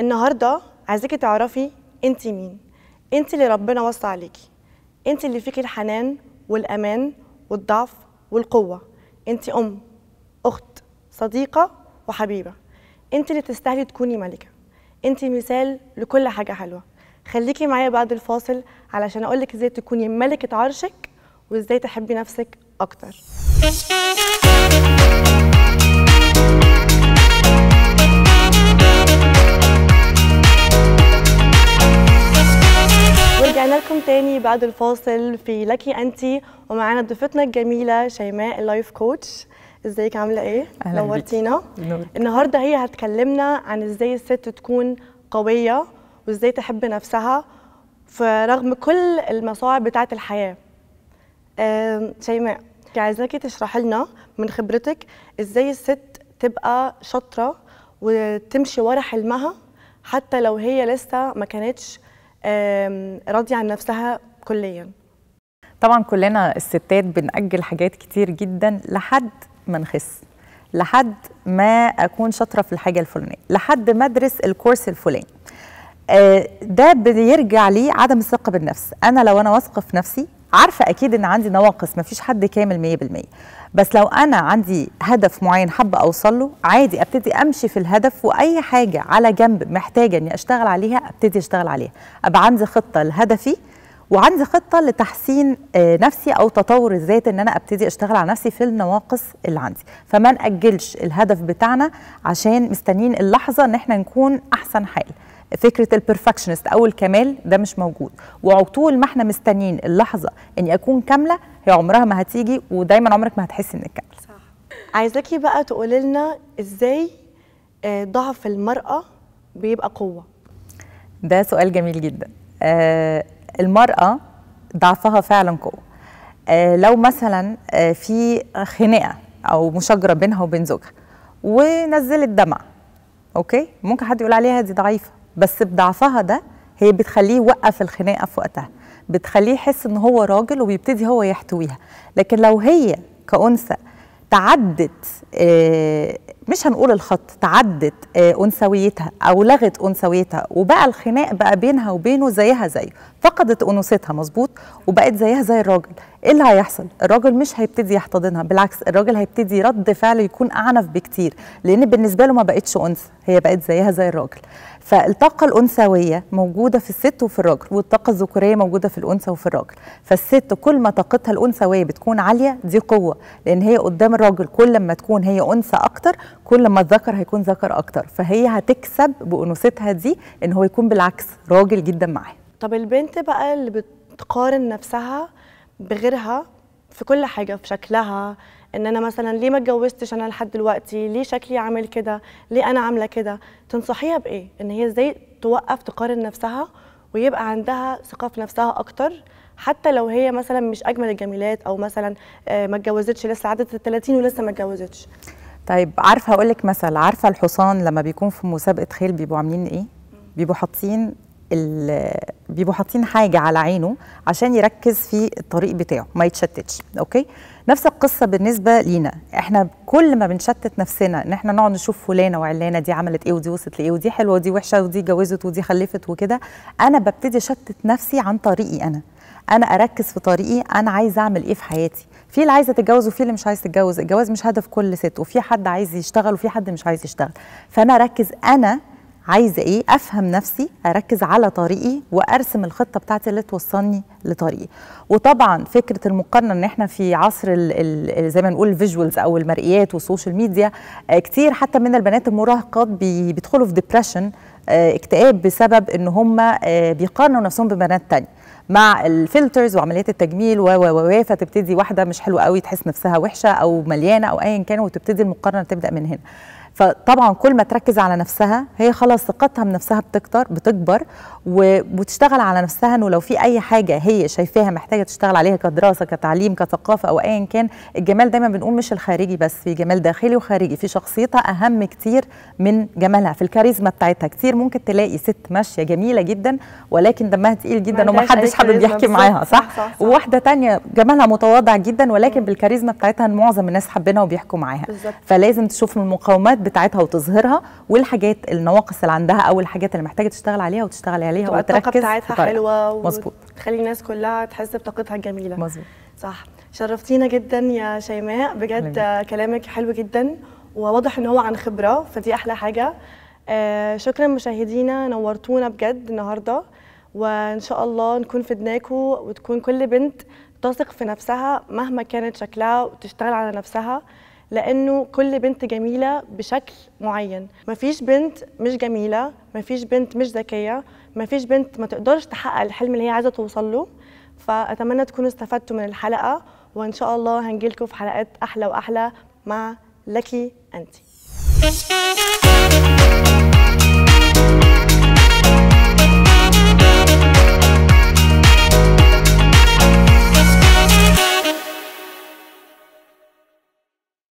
النهارده عايزاكي تعرفي انت مين انت اللي ربنا وصى عليكي انت اللي فيكي الحنان والامان والضعف والقوه انت ام اخت صديقه وحبيبه انت اللي تستاهلي تكوني ملكه انت مثال لكل حاجه حلوه خليكي معايا بعد الفاصل علشان اقولك ازاي تكوني ملكه عرشك وازاي تحبي نفسك اكتر لكم تاني بعد الفاصل في لكي انتي ومعانا ضيفتنا الجميله شيماء اللايف كوتش ازيك عامله ايه أهلا نورتينا النهارده هي هتكلمنا عن ازاي الست تكون قويه وازاي تحب نفسها فرغم كل المصاعب بتاعه الحياه آه شيماء عايزاكي تشرحي لنا من خبرتك ازاي الست تبقى شاطره وتمشي ورا حلمها حتى لو هي لسه ما كانتش راضيه عن نفسها كليا طبعا كلنا الستات بنأجل حاجات كتير جدا لحد ما نخس لحد ما اكون شاطره في الحاجه الفلانيه لحد ما ادرس الكورس الفلاني آه، ده بيرجع لي عدم الثقه بالنفس انا لو انا واثقه في نفسي عارفه اكيد ان عندي نواقص ما فيش حد كامل 100% بس لو انا عندي هدف معين حابه اوصل له عادي ابتدي امشي في الهدف واي حاجه على جنب محتاجه اني اشتغل عليها ابتدي اشتغل عليها ابقى عندي خطه لهدفي وعندي خطه لتحسين آه، نفسي او تطور الذات ان انا ابتدي اشتغل على نفسي في النواقص اللي عندي فما ناجلش الهدف بتاعنا عشان مستنيين اللحظه ان احنا نكون احسن حال فكره البرفكشنست او الكمال ده مش موجود وطول ما احنا مستنيين اللحظه اني اكون كامله هي عمرها ما هتيجي ودايما عمرك ما هتحسي انك كامل صح عايزاكي بقى تقولي لنا ازاي آه، ضعف المراه بيبقى قوه ده سؤال جميل جدا آه المراه ضعفها فعلا قوه آه لو مثلا آه في خناقه او مشاجره بينها وبين زوجها ونزلت دمع اوكي ممكن حد يقول عليها دي ضعيفه بس بضعفها ده هي بتخليه يوقف الخناقه في وقتها بتخليه يحس ان هو راجل وبيبتدي هو يحتويها لكن لو هي كأنثى تعدت آه، مش هنقول الخط تعدت آه، انثويتها او لغت انثويتها وبقى الخناق بقى بينها وبينه زيها زيه فقدت انوثتها مظبوط وبقت زيها زي الراجل ايه اللي هيحصل الراجل مش هيبتدي يحتضنها بالعكس الراجل هيبتدي رد فعله يكون اعنف بكتير لان بالنسبه له ما بقتش انثى هي بقت زيها زي الراجل فالطاقة الأنثوية موجودة في الست وفي الراجل والطاقة الذكورية موجودة في الأنثى وفي الراجل فالست كل ما طاقتها الأنثوية بتكون عالية دي قوة لأن هي قدام الراجل كل ما تكون هي أنثى أكتر كل ما الذكر هيكون ذكر أكتر فهي هتكسب بأنوثتها دي إن هو يكون بالعكس راجل جدا معاها طب البنت بقى اللي بتقارن نفسها بغيرها في كل حاجه في شكلها ان انا مثلا ليه ما اتجوزتش انا لحد دلوقتي ليه شكلي عامل كده ليه انا عامله كده تنصحيها بايه ان هي ازاي توقف تقارن نفسها ويبقى عندها ثقه في نفسها اكتر حتى لو هي مثلا مش اجمل الجميلات او مثلا آه، ما اتجوزتش لسه عدت ال 30 ولسه ما اتجوزتش طيب عارفه اقول لك مثل عارفه الحصان لما بيكون في مسابقه خيل بيبقوا عاملين ايه بيبقوا حاطين بيبقوا حاطين حاجه على عينه عشان يركز في الطريق بتاعه ما يتشتتش اوكي نفس القصه بالنسبه لينا احنا كل ما بنشتت نفسنا ان احنا نقعد نشوف فلانه وعلانه دي عملت ايه ودي وصلت لايه ودي حلوه ودي وحشه ودي اتجوزت ودي خلفت وكده انا ببتدي اشتت نفسي عن طريقي انا انا اركز في طريقي انا عايزه اعمل ايه في حياتي في اللي عايزه تتجوز وفي اللي مش عايز تتجوز الجواز مش هدف كل ست وفي حد عايز يشتغل وفي حد مش عايز يشتغل فانا اركز انا عايزه ايه افهم نفسي اركز على طريقي وارسم الخطه بتاعتي اللي توصلني لطريقي وطبعا فكره المقارنه ان احنا في عصر الـ الـ زي ما نقول الفيجوالز او المرئيات والسوشيال آه، ميديا كتير حتى من البنات المراهقات بيدخلوا في ديبرشن آه، اكتئاب بسبب ان هم آه، بيقارنوا نفسهم ببنات تانية مع الفلترز وعمليات التجميل و و فتبتدي واحده مش حلوه قوي تحس نفسها وحشه او مليانه او ايا كان وتبتدي المقارنه تبدا من هنا فطبعا كل ما تركز على نفسها هي خلاص ثقتها بنفسها بتكتر بتكبر وبتشتغل على نفسها انه لو في اي حاجه هي شايفاها محتاجه تشتغل عليها كدراسه كتعليم كثقافه او ايا كان الجمال دايما بنقول مش الخارجي بس في جمال داخلي وخارجي في شخصيتها اهم كتير من جمالها في الكاريزما بتاعتها كتير ممكن تلاقي ست ماشيه جميله جدا ولكن دمها تقيل جدا ومحدش حابب يحكي معاها صح, صح, صح, صح وواحده ثانيه جمالها متواضع جدا ولكن بالكاريزما بتاعتها معظم الناس حابينها وبيحكوا معاها فلازم تشوف المقاومات بتاعتها وتظهرها والحاجات النواقص اللي عندها او الحاجات اللي محتاجه تشتغل عليها وتشتغل عليها وتركز الطاقه بتاعتها حلوه مظبوط تخلي الناس كلها تحس بطاقتها الجميله مظبوط صح شرفتينا جدا يا شيماء بجد لمي. كلامك حلو جدا وواضح ان هو عن خبره فدي احلى حاجه آه شكرا مشاهدينا نورتونا بجد النهارده وان شاء الله نكون فدناكم وتكون كل بنت تثق في نفسها مهما كانت شكلها وتشتغل على نفسها لانه كل بنت جميله بشكل معين مفيش بنت مش جميله مفيش بنت مش ذكيه مفيش بنت ما تقدرش تحقق الحلم اللي هي عايزه توصل له فاتمنى تكونوا استفدتوا من الحلقه وان شاء الله هنجيلكم في حلقات احلى واحلى مع لكي انتي